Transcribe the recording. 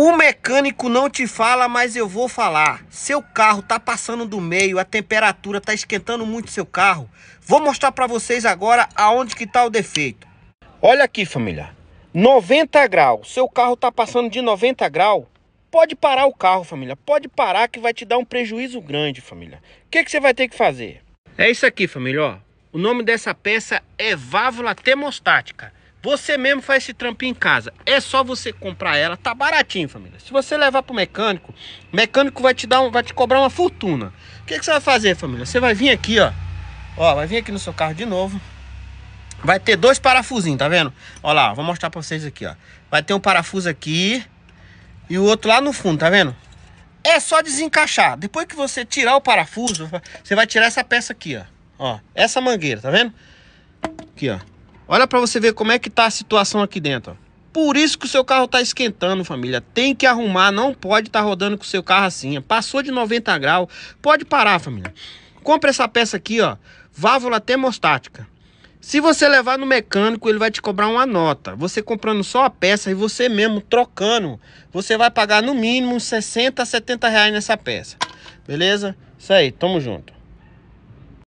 O mecânico não te fala, mas eu vou falar. Seu carro tá passando do meio, a temperatura tá esquentando muito seu carro. Vou mostrar para vocês agora aonde que tá o defeito. Olha aqui, família. 90 graus. Seu carro tá passando de 90 graus. Pode parar o carro, família. Pode parar que vai te dar um prejuízo grande, família. O que, que você vai ter que fazer? É isso aqui, família. Ó. O nome dessa peça é válvula termostática. Você mesmo faz esse trampinho em casa. É só você comprar ela, tá baratinho, família. Se você levar pro mecânico, o mecânico vai te dar um, vai te cobrar uma fortuna. O que, que você vai fazer, família? Você vai vir aqui, ó. Ó, vai vir aqui no seu carro de novo. Vai ter dois parafusinhos, tá vendo? Ó lá, vou mostrar pra vocês aqui, ó. Vai ter um parafuso aqui e o outro lá no fundo, tá vendo? É só desencaixar. Depois que você tirar o parafuso, você vai tirar essa peça aqui, ó. Ó, essa mangueira, tá vendo? Aqui, ó. Olha para você ver como é que tá a situação aqui dentro. Por isso que o seu carro tá esquentando, família. Tem que arrumar, não pode estar tá rodando com o seu carro assim. Passou de 90 graus, pode parar, família. Compre essa peça aqui, ó, válvula termostática. Se você levar no mecânico, ele vai te cobrar uma nota. Você comprando só a peça e você mesmo trocando, você vai pagar no mínimo 60, 70 reais nessa peça. Beleza? Isso aí, tamo junto.